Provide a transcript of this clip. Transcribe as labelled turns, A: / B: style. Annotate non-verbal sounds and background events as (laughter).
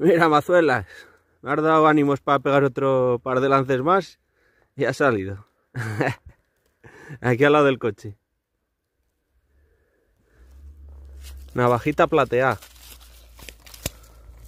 A: Mira, Mazuelas, me has dado ánimos para pegar otro par de lances más y ha salido. (laughs) Aquí al lado del coche. Navajita plateada.